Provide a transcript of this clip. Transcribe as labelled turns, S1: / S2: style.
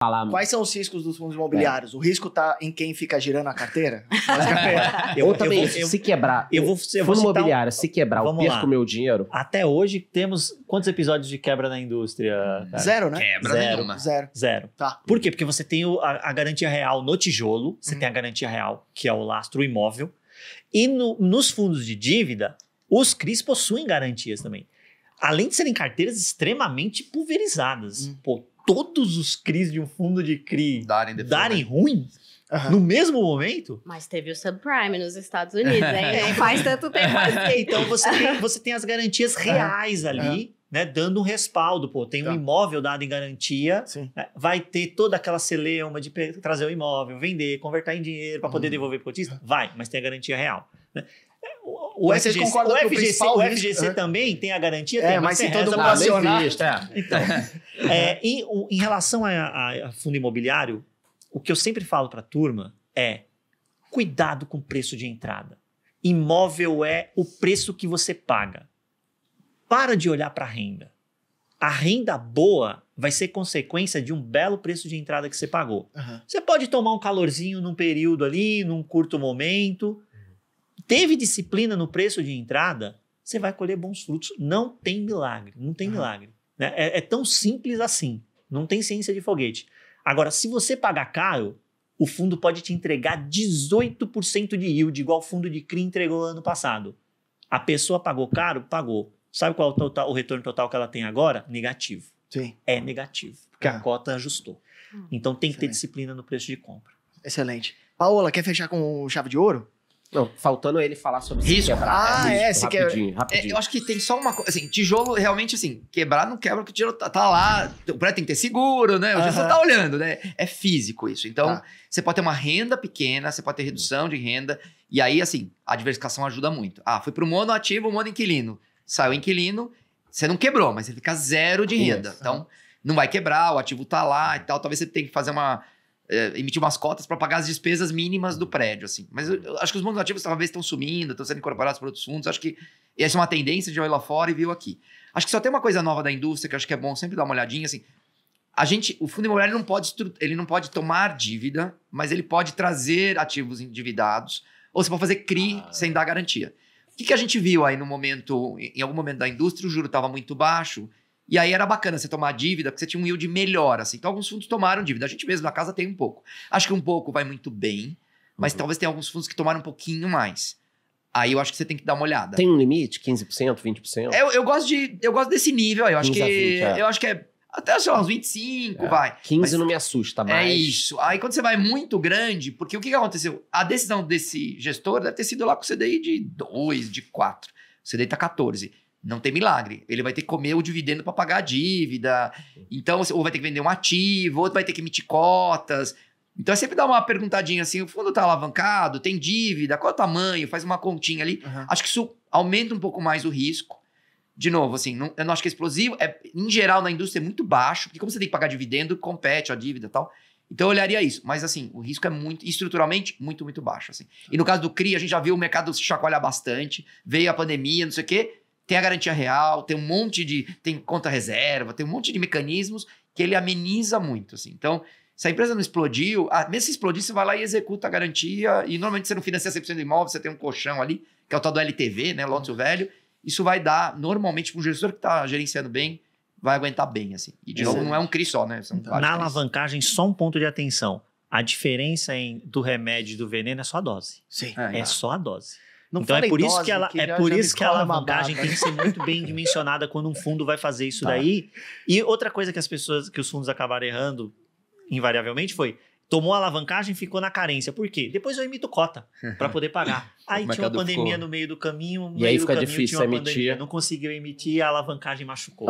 S1: falar. Quais são os riscos dos fundos é. imobiliários? É. O risco tá em quem fica girando a carteira? eu, Ou também, eu vou, se quebrar. Eu vou, eu fundo vou imobiliário, um... se quebrar, Vamos eu perco o meu dinheiro. Até hoje temos quantos episódios de quebra na indústria? Cara? Zero, né? Quebra Zero. nenhuma. Zero. Zero. Tá. Por quê? Porque você tem a, a garantia real no tijolo, você hum. tem a garantia real, que é o lastro imóvel. E no, nos fundos de dívida, os CRIs possuem garantias também além de serem carteiras extremamente pulverizadas. Hum. Pô, todos os CRIs de um fundo de CRI darem, darem ruim uhum. no mesmo momento? Mas teve o subprime nos Estados Unidos, hein? Não faz tanto tempo assim. Então você tem, você tem as garantias reais ali. Né, dando um respaldo, pô, tem tá. um imóvel dado em garantia, né, vai ter toda aquela celeuma de trazer o imóvel, vender, converter em dinheiro para poder uhum. devolver para o cotista? Vai, mas tem a garantia real. Né?
S2: O, FGC, o FGC, o FGC risco, é.
S1: também tem a garantia? É, tem, mas, mas se todo mundo acionar... Visto, é. Então, é, em, em, relação a, a, fundo imobiliário, o que eu sempre falo para a turma é cuidado com o preço de entrada. Imóvel é o preço que você paga. Para de olhar para a renda. A renda boa vai ser consequência de um belo preço de entrada que você pagou. Uhum. Você pode tomar um calorzinho num período ali, num curto momento teve disciplina no preço de entrada, você vai colher bons frutos. Não tem milagre, não tem uhum. milagre. Né? É, é, tão simples assim. Não tem ciência de foguete. Agora, se você pagar caro, o fundo pode te entregar 18% de yield, igual o fundo de CRI entregou ano passado. A pessoa pagou caro? Pagou. Sabe qual é o, total, o retorno total que ela tem agora? Negativo. Sim. É negativo. Porque a tá. cota ajustou. Hum. Então tem que ter disciplina no preço de compra. Excelente. Paola, quer fechar com chave de ouro? Não, faltando ele falar sobre risco. se quebrar. Ah, é, é risco, é, se quebra. Rapidinho. É, eu acho que tem só
S2: uma coisa. Assim, tijolo, realmente, assim, quebrar não quebra, porque o tijolo tá, tá lá. O prédio tem que ter seguro, né? O uh tá olhando, né? É físico isso. Então, tá. você pode ter uma renda pequena, você pode ter redução de renda. E aí, assim, a diversificação ajuda muito. Ah, fui pro mono ativo, mono inquilino. Saiu inquilino, você não quebrou, mas ele fica zero de renda. Isso. Então, não vai quebrar, o ativo tá lá e tal. Talvez você tenha que fazer uma é, emitir umas cotas para pagar as despesas mínimas do uhum. prédio, assim. Mas eu, acho que os fundos ativos talvez estão sumindo, estão sendo incorporados para outros fundos. Acho que essa é uma tendência de olhar lá fora e viu aqui. Acho que só tem uma coisa nova da indústria que acho que é bom sempre dar uma olhadinha, assim. A gente, o fundo imobiliário não pode, ele não pode tomar dívida, mas ele pode trazer ativos endividados, ou você pode fazer CRI ah, sem dar garantia. O que, que a gente viu aí no momento, em algum momento da indústria, o juro estava muito baixo, e aí era bacana você tomar dívida, porque você tinha um yield melhor, assim. Então alguns fundos tomaram dívida. A gente mesmo na casa tem um pouco. Acho que um pouco vai muito bem, mas uhum. talvez tenha alguns fundos que tomaram um pouquinho mais. Aí eu acho que você tem que dar uma olhada. Tem um limite? 15%, 20%? Eu, eu gosto de eu gosto desse nível aí. Eu acho que 20, é. eu acho que é até sei uns 25, é, vai. 15 mas, não me assusta é mais. É isso. Aí quando você vai muito grande, porque o que, que aconteceu? A decisão desse gestor deve ter sido lá com o CDI de 2, de 4. O CDI tá 14. Não tem milagre. Ele vai ter que comer o dividendo para pagar a dívida. Então, ou vai ter que vender um ativo, ou vai ter que emitir cotas. Então, é sempre dar uma perguntadinha assim: o fundo está alavancado, tem dívida, qual é o tamanho? Faz uma continha ali. Uhum. Acho que isso aumenta um pouco mais o risco. De novo, assim, não, eu não acho que é explosivo. É, em geral, na indústria é muito baixo, porque como você tem que pagar dividendo, compete a dívida e tal. Então eu olharia isso. Mas assim, o risco é muito, estruturalmente, muito, muito baixo. Assim. E no caso do CRI, a gente já viu o mercado se chacoalhar bastante, veio a pandemia, não sei o quê tem a garantia real, tem um monte de. tem conta reserva, tem um monte de mecanismos que ele ameniza muito. Assim. Então, se a empresa não explodiu, ah, mesmo se explodir, você vai lá e executa a garantia. E normalmente você não financia 100% do imóvel, você tem um colchão ali, que é o tal do LTV, né? Lote velho. Isso vai dar, normalmente, para um gestor que está gerenciando bem, vai aguentar bem. assim. E de novo, não é um CRI só,
S1: né? Então, na alavancagem, só um ponto de atenção. A diferença em, do remédio e do veneno é só a dose. Sim. É, é só a dose. Não então é por isso que ela que é por isso que a alavancagem tem que ser muito bem dimensionada quando um fundo vai fazer isso tá. daí. E outra coisa que as pessoas que os fundos acabaram errando invariavelmente foi tomou a alavancagem, ficou na carência. Por quê? Depois eu emito cota para uhum. poder pagar. Aí é tinha uma pandemia ficou... no meio do caminho, no e aí fica caminho, difícil emitir. Pandemia, não conseguiu emitir, a alavancagem machucou.